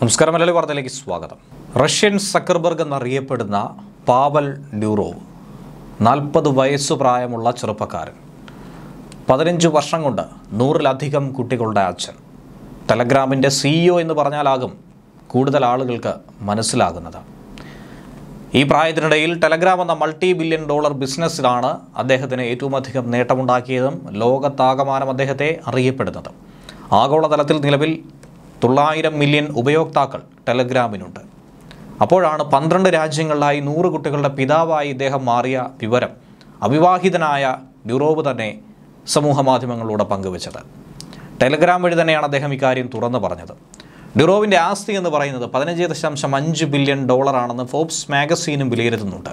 നമസ്കാരം മലയാളി വാർത്തയിലേക്ക് സ്വാഗതം റഷ്യൻ സക്കർബർഗ് എന്നറിയപ്പെടുന്ന പാവൽ ന്യൂറോവ് നാൽപ്പത് വയസ്സ് പ്രായമുള്ള ചെറുപ്പക്കാരൻ പതിനഞ്ച് വർഷം കൊണ്ട് നൂറിലധികം കുട്ടികളുടെ അച്ഛൻ ടെലഗ്രാമിൻ്റെ സിഇഒ എന്ന് പറഞ്ഞാലാകും കൂടുതൽ ആളുകൾക്ക് മനസ്സിലാകുന്നത് ഈ പ്രായത്തിനിടയിൽ ടെലഗ്രാം എന്ന മൾട്ടി ബില്യൺ ഡോളർ ബിസിനസ്സിലാണ് അദ്ദേഹത്തിന് ഏറ്റവും അധികം നേട്ടമുണ്ടാക്കിയതും ലോകത്താകമാനം അദ്ദേഹത്തെ അറിയപ്പെടുന്നതും ആഗോളതലത്തിൽ നിലവിൽ തൊള്ളായിരം മില്യൺ ഉപയോക്താക്കൾ ടെലഗ്രാമിനുണ്ട് അപ്പോഴാണ് പന്ത്രണ്ട് രാജ്യങ്ങളിലായി നൂറ് കുട്ടികളുടെ പിതാവായി ഇദ്ദേഹം മാറിയ വിവരം അവിവാഹിതനായ ഡ്യൂറോബ് തന്നെ സമൂഹ മാധ്യമങ്ങളിലൂടെ പങ്കുവച്ചത് ടെലഗ്രാം വഴി തന്നെയാണ് അദ്ദേഹം ഇക്കാര്യം തുറന്നു പറഞ്ഞത് ഡ്യൂറോവിൻ്റെ ആസ്തി എന്ന് പറയുന്നത് പതിനഞ്ച് ദശാംശം അഞ്ച് ബില്യൺ ഡോളറാണെന്ന് ഫോബ്സ് മാഗസീനും വിലയിരുത്തുന്നുണ്ട്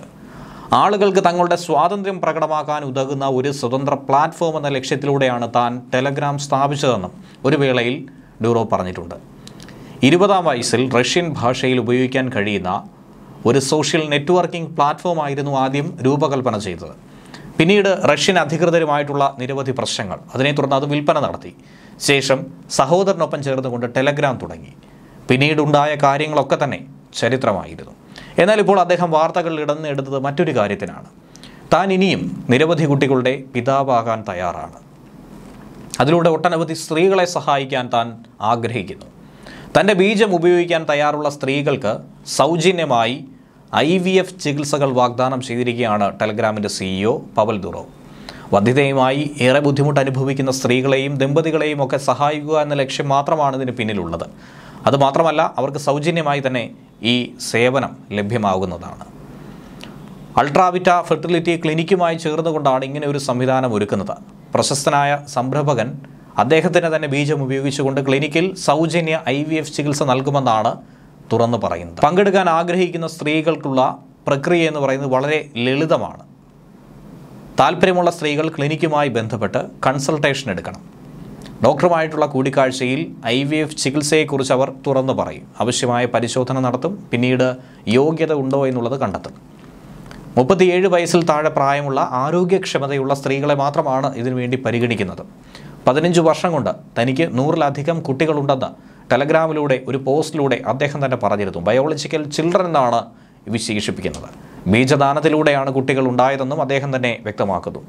ആളുകൾക്ക് തങ്ങളുടെ സ്വാതന്ത്ര്യം പ്രകടമാക്കാൻ ഉതകുന്ന ഒരു സ്വതന്ത്ര പ്ലാറ്റ്ഫോം എന്ന ലക്ഷ്യത്തിലൂടെയാണ് താൻ ടെലഗ്രാം സ്ഥാപിച്ചതെന്നും ഒരു വേളയിൽ ഡൂറോ പറഞ്ഞിട്ടുണ്ട് ഇരുപതാം വയസ്സിൽ റഷ്യൻ ഭാഷയിൽ ഉപയോഗിക്കാൻ കഴിയുന്ന ഒരു സോഷ്യൽ നെറ്റ്വർക്കിംഗ് പ്ലാറ്റ്ഫോം ആയിരുന്നു ആദ്യം രൂപകൽപ്പന ചെയ്തത് പിന്നീട് റഷ്യൻ അധികൃതരുമായിട്ടുള്ള നിരവധി പ്രശ്നങ്ങൾ അതിനെ തുടർന്ന് അത് വിൽപ്പന നടത്തി ശേഷം സഹോദരനൊപ്പം ചേർന്നുകൊണ്ട് ടെലഗ്രാം തുടങ്ങി പിന്നീടുണ്ടായ കാര്യങ്ങളൊക്കെ തന്നെ ചരിത്രമായിരുന്നു എന്നാൽ ഇപ്പോൾ അദ്ദേഹം വാർത്തകളിൽ ഇടന്നെടുത്തത് മറ്റൊരു കാര്യത്തിനാണ് താൻ ഇനിയും നിരവധി കുട്ടികളുടെ പിതാവാകാൻ തയ്യാറാണ് അതിലൂടെ ഒട്ടനവധി സ്ത്രീകളെ സഹായിക്കാൻ താൻ ആഗ്രഹിക്കുന്നു തൻ്റെ ബീജം ഉപയോഗിക്കാൻ തയ്യാറുള്ള സ്ത്രീകൾക്ക് സൗജന്യമായി ഐ വി എഫ് ചികിത്സകൾ വാഗ്ദാനം ചെയ്തിരിക്കുകയാണ് ടെലഗ്രാമിൻ്റെ സിഇഒ പവൽ ദുറോ വധ്യതയുമായി ഏറെ ബുദ്ധിമുട്ട് അനുഭവിക്കുന്ന സ്ത്രീകളെയും ദമ്പതികളെയും ഒക്കെ സഹായിക്കുക എന്ന ലക്ഷ്യം മാത്രമാണ് ഇതിന് പിന്നിലുള്ളത് അതുമാത്രമല്ല അവർക്ക് സൗജന്യമായി തന്നെ ഈ സേവനം ലഭ്യമാകുന്നതാണ് അൾട്രാവിറ്റ ഫെർട്ടിലിറ്റി ക്ലിനിക്കുമായി ചേർന്നുകൊണ്ടാണ് ഇങ്ങനെ ഒരു സംവിധാനം ഒരുക്കുന്നത് പ്രശസ്തനായ സംരംഭകൻ അദ്ദേഹത്തിന് തന്നെ ബീജം ഉപയോഗിച്ചുകൊണ്ട് ക്ലിനിക്കിൽ സൗജന്യ ഐ വി എഫ് ചികിത്സ നൽകുമെന്നാണ് തുറന്നു പറയുന്നത് പങ്കെടുക്കാൻ ആഗ്രഹിക്കുന്ന സ്ത്രീകൾക്കുള്ള പ്രക്രിയ എന്ന് പറയുന്നത് വളരെ ലളിതമാണ് താല്പര്യമുള്ള സ്ത്രീകൾ ക്ലിനിക്കുമായി ബന്ധപ്പെട്ട് കൺസൾട്ടേഷൻ എടുക്കണം ഡോക്ടറുമായിട്ടുള്ള കൂടിക്കാഴ്ചയിൽ ഐ വി എഫ് ചികിത്സയെക്കുറിച്ച് അവർ തുറന്നു പറയും ആവശ്യമായ പരിശോധന നടത്തും പിന്നീട് യോഗ്യത ഉണ്ടോ എന്നുള്ളത് കണ്ടെത്തും മുപ്പത്തിയേഴ് വയസ്സിൽ താഴെ പ്രായമുള്ള ആരോഗ്യക്ഷമതയുള്ള സ്ത്രീകളെ മാത്രമാണ് ഇതിനുവേണ്ടി പരിഗണിക്കുന്നത് പതിനഞ്ച് വർഷം കൊണ്ട് തനിക്ക് നൂറിലധികം കുട്ടികളുണ്ടെന്ന് ടെലഗ്രാമിലൂടെ ഒരു പോസ്റ്റിലൂടെ അദ്ദേഹം തന്നെ പറഞ്ഞിരുന്നു ബയോളജിക്കൽ ചിൽഡ്രൻ എന്നാണ് വിശേഷിപ്പിക്കുന്നത് ബീജദാനത്തിലൂടെയാണ് കുട്ടികൾ ഉണ്ടായതെന്നും അദ്ദേഹം തന്നെ വ്യക്തമാക്കുന്നു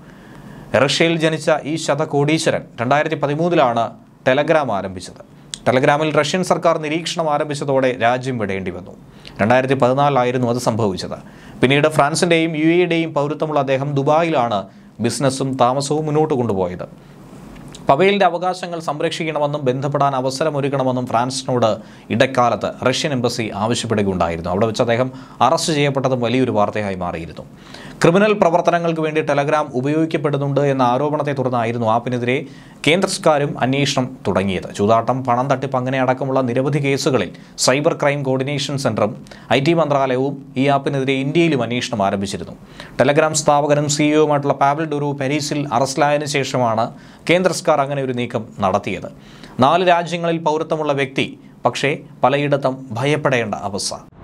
റഷ്യയിൽ ജനിച്ച ഈ ശതകോടീശ്വരൻ രണ്ടായിരത്തി പതിമൂന്നിലാണ് ടെലഗ്രാം ആരംഭിച്ചത് ടെലഗ്രാമിൽ റഷ്യൻ സർക്കാർ നിരീക്ഷണം ആരംഭിച്ചതോടെ രാജ്യം വിടേണ്ടി വന്നു രണ്ടായിരത്തി പതിനാലിലായിരുന്നു അത് സംഭവിച്ചത് പിന്നീട് ഫ്രാൻസിൻ്റെയും യു എയുടെയും പൗരത്വമുള്ള അദ്ദേഹം ദുബായിലാണ് ബിസിനസ്സും താമസവും മുന്നോട്ട് കൊണ്ടുപോയത് പവേലിൻ്റെ അവകാശങ്ങൾ സംരക്ഷിക്കണമെന്നും ബന്ധപ്പെടാൻ അവസരമൊരുക്കണമെന്നും ഫ്രാൻസിനോട് ഇടക്കാലത്ത് റഷ്യൻ എംബസി ആവശ്യപ്പെടുകയുണ്ടായിരുന്നു അവിടെ വെച്ച് അദ്ദേഹം അറസ്റ്റ് ചെയ്യപ്പെട്ടതും വലിയൊരു വാർത്തയായി മാറിയിരുന്നു ക്രിമിനൽ പ്രവർത്തനങ്ങൾക്ക് വേണ്ടി ടെലഗ്രാം ഉപയോഗിക്കപ്പെടുന്നുണ്ട് എന്ന ആരോപണത്തെ തുടർന്നായിരുന്നു ആപ്പിനെതിരെ കേന്ദ്ര സർക്കാരും അന്വേഷണം തുടങ്ങിയത് ചൂതാട്ടം പണം തട്ടിപ്പ് അങ്ങനെ അടക്കമുള്ള നിരവധി കേസുകളിൽ സൈബർ ക്രൈം കോർഡിനേഷൻ സെൻറ്ററും ഐ ടി മന്ത്രാലയവും ഈ ആപ്പിനെതിരെ ഇന്ത്യയിലും അന്വേഷണം ആരംഭിച്ചിരുന്നു ടെലഗ്രാം സ്ഥാപകനും സിഇഒയുമായിട്ടുള്ള പാബിൾ ഡുറു പാരീസിൽ അറസ്റ്റിലായതിനു ശേഷമാണ് കേന്ദ്ര സർക്കാർ സർക്കാർ അങ്ങനെ ഒരു നീക്കം നടത്തിയത് നാല് രാജ്യങ്ങളിൽ പൗരത്വമുള്ള വ്യക്തി പക്ഷേ പലയിടത്തും ഭയപ്പെടേണ്ട അവസ്ഥ